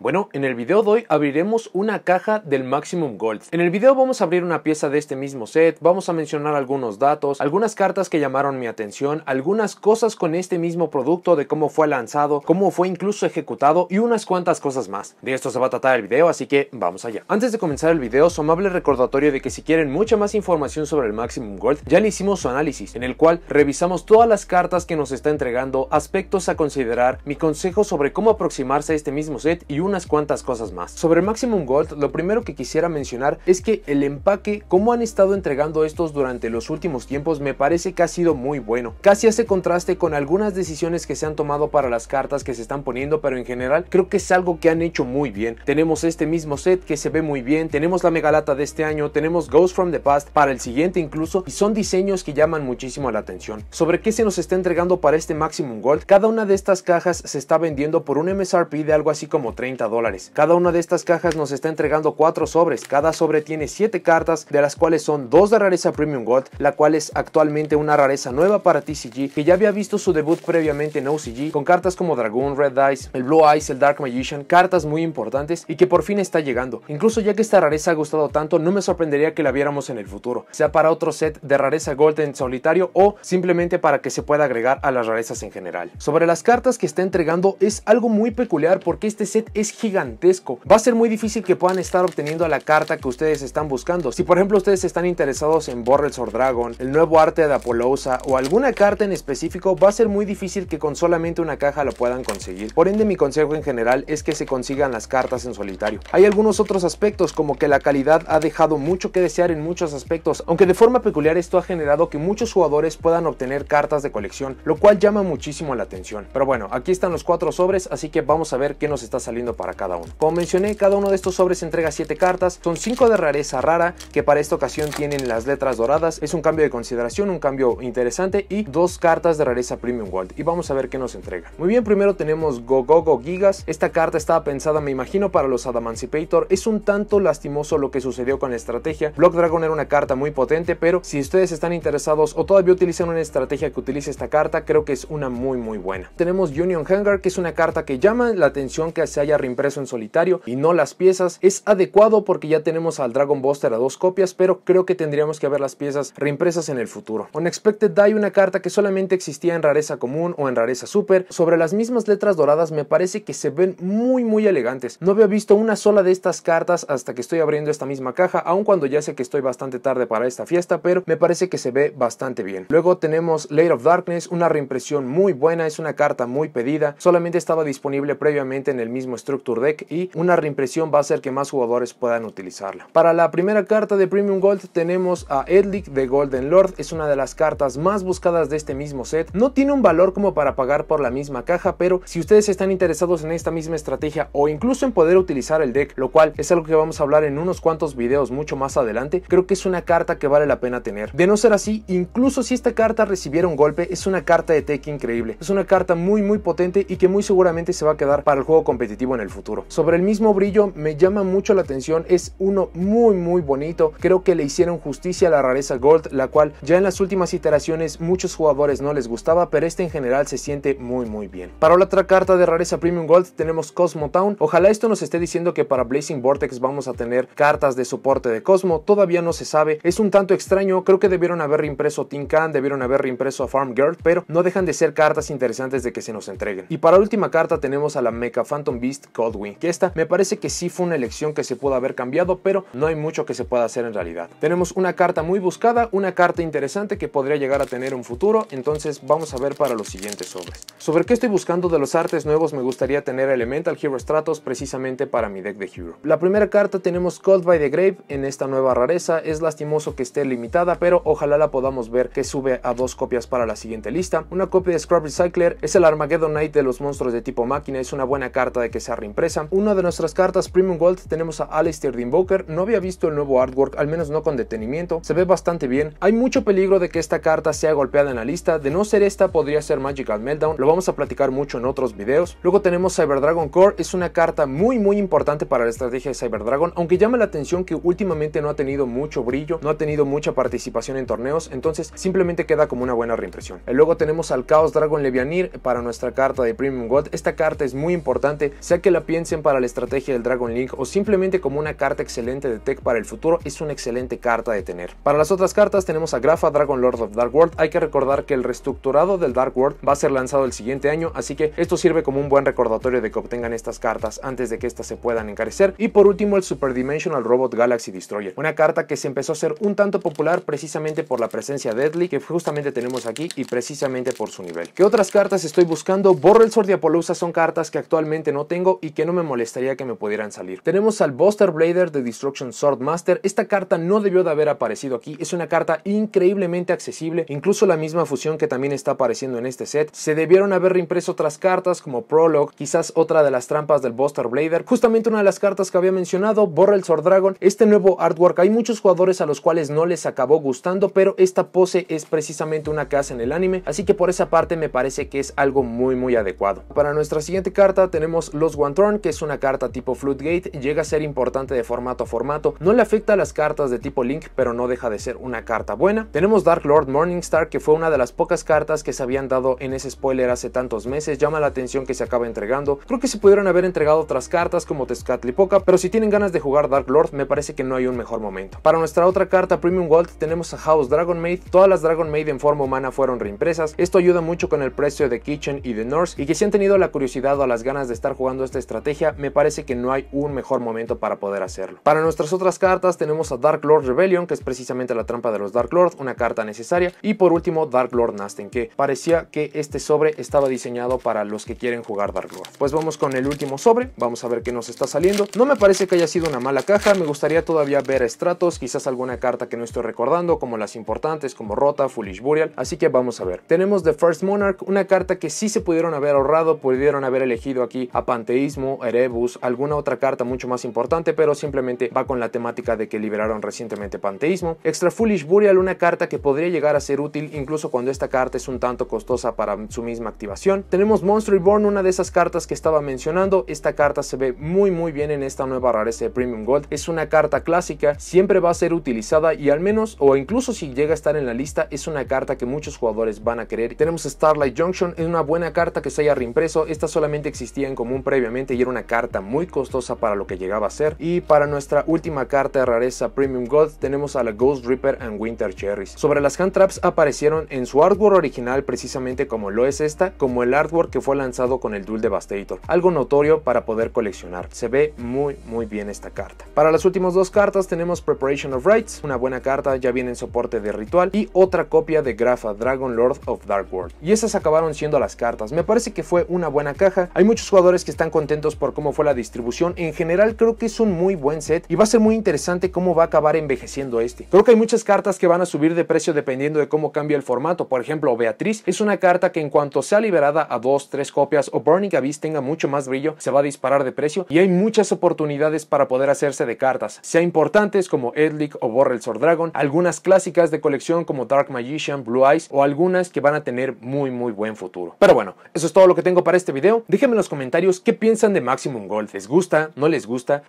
Bueno, en el video de hoy abriremos una caja del Maximum Gold. En el video vamos a abrir una pieza de este mismo set, vamos a mencionar algunos datos, algunas cartas que llamaron mi atención, algunas cosas con este mismo producto de cómo fue lanzado, cómo fue incluso ejecutado y unas cuantas cosas más. De esto se va a tratar el video, así que vamos allá. Antes de comenzar el video, su amable recordatorio de que si quieren mucha más información sobre el Maximum Gold, ya le hicimos su análisis, en el cual revisamos todas las cartas que nos está entregando, aspectos a considerar, mi consejo sobre cómo aproximarse a este mismo set y un unas cuantas cosas más. Sobre Maximum Gold, lo primero que quisiera mencionar es que el empaque, como han estado entregando estos durante los últimos tiempos, me parece que ha sido muy bueno. Casi hace contraste con algunas decisiones que se han tomado para las cartas que se están poniendo, pero en general creo que es algo que han hecho muy bien. Tenemos este mismo set que se ve muy bien, tenemos la megalata de este año, tenemos Ghost from the Past para el siguiente incluso, y son diseños que llaman muchísimo la atención. Sobre qué se nos está entregando para este Maximum Gold, cada una de estas cajas se está vendiendo por un MSRP de algo así como 30 dólares. Cada una de estas cajas nos está entregando 4 sobres. Cada sobre tiene 7 cartas, de las cuales son 2 de rareza Premium Gold, la cual es actualmente una rareza nueva para TCG, que ya había visto su debut previamente en OCG, con cartas como dragon Red Dice, el Blue Eyes, el Dark Magician, cartas muy importantes y que por fin está llegando. Incluso ya que esta rareza ha gustado tanto, no me sorprendería que la viéramos en el futuro, sea para otro set de rareza Gold en solitario o simplemente para que se pueda agregar a las rarezas en general. Sobre las cartas que está entregando es algo muy peculiar porque este set es gigantesco. Va a ser muy difícil que puedan estar obteniendo la carta que ustedes están buscando. Si por ejemplo ustedes están interesados en Borrels or Dragon, el nuevo arte de Apolosa o alguna carta en específico, va a ser muy difícil que con solamente una caja lo puedan conseguir. Por ende mi consejo en general es que se consigan las cartas en solitario. Hay algunos otros aspectos como que la calidad ha dejado mucho que desear en muchos aspectos, aunque de forma peculiar esto ha generado que muchos jugadores puedan obtener cartas de colección, lo cual llama muchísimo la atención. Pero bueno, aquí están los cuatro sobres, así que vamos a ver qué nos está saliendo para cada uno. Como mencioné, cada uno de estos sobres entrega 7 cartas, son 5 de rareza rara, que para esta ocasión tienen las letras doradas, es un cambio de consideración, un cambio interesante y 2 cartas de rareza Premium World. y vamos a ver qué nos entrega. Muy bien, primero tenemos Go! Go, Go Gigas, esta carta estaba pensada me imagino para los Adamancipator, es un tanto lastimoso lo que sucedió con la estrategia, Block Dragon era una carta muy potente, pero si ustedes están interesados o todavía utilizan una estrategia que utilice esta carta, creo que es una muy muy buena. Tenemos Union Hangar, que es una carta que llama la atención que se haya impreso en solitario y no las piezas. Es adecuado porque ya tenemos al Dragon Buster a dos copias, pero creo que tendríamos que ver las piezas reimpresas en el futuro. Unexpected Die, una carta que solamente existía en rareza común o en rareza super, sobre las mismas letras doradas me parece que se ven muy muy elegantes. No había visto una sola de estas cartas hasta que estoy abriendo esta misma caja, aun cuando ya sé que estoy bastante tarde para esta fiesta, pero me parece que se ve bastante bien. Luego tenemos Lair of Darkness, una reimpresión muy buena, es una carta muy pedida, solamente estaba disponible previamente en el mismo estudio Deck y una reimpresión va a hacer que más jugadores puedan utilizarla. Para la primera carta de Premium Gold tenemos a Edlic de Golden Lord, es una de las cartas más buscadas de este mismo set. No tiene un valor como para pagar por la misma caja, pero si ustedes están interesados en esta misma estrategia o incluso en poder utilizar el deck, lo cual es algo que vamos a hablar en unos cuantos videos mucho más adelante, creo que es una carta que vale la pena tener. De no ser así, incluso si esta carta recibiera un golpe, es una carta de tech increíble. Es una carta muy muy potente y que muy seguramente se va a quedar para el juego competitivo en el futuro. Sobre el mismo brillo me llama mucho la atención, es uno muy muy bonito, creo que le hicieron justicia a la rareza Gold, la cual ya en las últimas iteraciones muchos jugadores no les gustaba, pero este en general se siente muy muy bien. Para la otra carta de rareza Premium Gold tenemos Cosmo Town, ojalá esto nos esté diciendo que para Blazing Vortex vamos a tener cartas de soporte de Cosmo, todavía no se sabe, es un tanto extraño, creo que debieron haber reimpreso Tin Can, debieron haber reimpreso a Farm Girl, pero no dejan de ser cartas interesantes de que se nos entreguen. Y para última carta tenemos a la Mecha Phantom Beast Godwin, que esta me parece que sí fue una elección que se pudo haber cambiado, pero no hay mucho que se pueda hacer en realidad. Tenemos una carta muy buscada, una carta interesante que podría llegar a tener un futuro, entonces vamos a ver para los siguientes sobres. Sobre qué estoy buscando de los artes nuevos me gustaría tener Elemental Hero Stratos precisamente para mi deck de Hero. La primera carta tenemos Cold by the Grave en esta nueva rareza, es lastimoso que esté limitada, pero ojalá la podamos ver que sube a dos copias para la siguiente lista. Una copia de Scrub Recycler es el Armageddon Knight de los monstruos de tipo máquina, es una buena carta de que se impresa, Una de nuestras cartas Premium Gold tenemos a Alistair de Invoker. No había visto el nuevo artwork, al menos no con detenimiento. Se ve bastante bien. Hay mucho peligro de que esta carta sea golpeada en la lista. De no ser esta, podría ser Magical Meltdown. Lo vamos a platicar mucho en otros videos. Luego tenemos Cyber Dragon Core. Es una carta muy, muy importante para la estrategia de Cyber Dragon. Aunque llama la atención que últimamente no ha tenido mucho brillo, no ha tenido mucha participación en torneos. Entonces, simplemente queda como una buena reimpresión. Eh, luego tenemos al Chaos Dragon Levianir para nuestra carta de Premium Gold. Esta carta es muy importante. sea que la piensen para la estrategia del Dragon League o simplemente como una carta excelente de tech para el futuro, es una excelente carta de tener. Para las otras cartas tenemos a Grafa, Dragon Lord of Dark World. Hay que recordar que el reestructurado del Dark World va a ser lanzado el siguiente año, así que esto sirve como un buen recordatorio de que obtengan estas cartas antes de que estas se puedan encarecer. Y por último el Super Dimensional Robot Galaxy Destroyer, una carta que se empezó a ser un tanto popular precisamente por la presencia de Deadly que justamente tenemos aquí y precisamente por su nivel. ¿Qué otras cartas estoy buscando? Borrel polusa son cartas que actualmente no tengo y que no me molestaría que me pudieran salir. Tenemos al Buster Blader de Destruction Swordmaster. Esta carta no debió de haber aparecido aquí. Es una carta increíblemente accesible. Incluso la misma fusión que también está apareciendo en este set. Se debieron haber reimpreso otras cartas como Prologue, quizás otra de las trampas del Buster Blader. Justamente una de las cartas que había mencionado, Borra el Sword Dragon. Este nuevo artwork, hay muchos jugadores a los cuales no les acabó gustando, pero esta pose es precisamente una que hace en el anime. Así que por esa parte me parece que es algo muy muy adecuado. Para nuestra siguiente carta tenemos los que es una carta tipo Floodgate, llega a ser importante de formato a formato, no le afecta a las cartas de tipo Link, pero no deja de ser una carta buena. Tenemos Dark Lord Morningstar, que fue una de las pocas cartas que se habían dado en ese spoiler hace tantos meses, llama la atención que se acaba entregando. Creo que se pudieron haber entregado otras cartas como Tezcatlipoca, pero si tienen ganas de jugar Dark Lord, me parece que no hay un mejor momento. Para nuestra otra carta Premium Gold tenemos a House Dragon Maid, todas las Dragon Maid en forma humana fueron reimpresas, esto ayuda mucho con el precio de Kitchen y de Nurse, y que si han tenido la curiosidad o las ganas de estar jugando este estrategia, me parece que no hay un mejor momento para poder hacerlo. Para nuestras otras cartas tenemos a Dark Lord Rebellion, que es precisamente la trampa de los Dark Lords, una carta necesaria. Y por último, Dark Lord Nasten, que parecía que este sobre estaba diseñado para los que quieren jugar Dark Lord. Pues vamos con el último sobre, vamos a ver qué nos está saliendo. No me parece que haya sido una mala caja, me gustaría todavía ver estratos quizás alguna carta que no estoy recordando, como las importantes, como Rota, Foolish Burial, así que vamos a ver. Tenemos The First Monarch, una carta que sí se pudieron haber ahorrado, pudieron haber elegido aquí a Panteí Erebus, alguna otra carta mucho más importante, pero simplemente va con la temática de que liberaron recientemente Panteísmo. Extra Foolish Burial, una carta que podría llegar a ser útil incluso cuando esta carta es un tanto costosa para su misma activación. Tenemos Monster Reborn, una de esas cartas que estaba mencionando. Esta carta se ve muy muy bien en esta nueva rareza de Premium Gold. Es una carta clásica, siempre va a ser utilizada y al menos, o incluso si llega a estar en la lista, es una carta que muchos jugadores van a querer. Tenemos Starlight Junction, es una buena carta que se haya reimpreso. Esta solamente existía en común previo y era una carta muy costosa para lo que llegaba a ser. Y para nuestra última carta de rareza Premium God tenemos a la Ghost Reaper and Winter Cherries. Sobre las hand traps aparecieron en su artwork original precisamente como lo es esta, como el artwork que fue lanzado con el Duel Devastator, algo notorio para poder coleccionar. Se ve muy muy bien esta carta. Para las últimas dos cartas tenemos Preparation of Rights una buena carta, ya viene en soporte de ritual y otra copia de Grafa, Dragon Lord of Dark World. Y esas acabaron siendo las cartas. Me parece que fue una buena caja. Hay muchos jugadores que están con contentos por cómo fue la distribución. En general creo que es un muy buen set y va a ser muy interesante cómo va a acabar envejeciendo este. Creo que hay muchas cartas que van a subir de precio dependiendo de cómo cambia el formato. Por ejemplo, Beatriz es una carta que en cuanto sea liberada a dos tres copias o Burning Abyss tenga mucho más brillo, se va a disparar de precio y hay muchas oportunidades para poder hacerse de cartas, sea importantes como Edlic o Borrel Dragon, algunas clásicas de colección como Dark Magician, Blue Eyes o algunas que van a tener muy muy buen futuro. Pero bueno, eso es todo lo que tengo para este video. Déjenme en los comentarios qué piensan piensan de Maximum Golf, les gusta?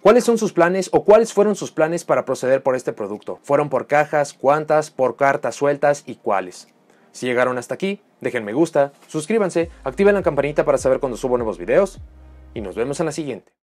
¿Cuáles son sus planes o cuáles fueron sus planes para proceder por este producto? ¿Fueron por cajas? ¿Cuántas? ¿Por cartas sueltas? ¿Y cuáles? Si llegaron hasta aquí, dejen me gusta, suscríbanse, activen la campanita para saber cuando subo nuevos videos y nos vemos en la siguiente.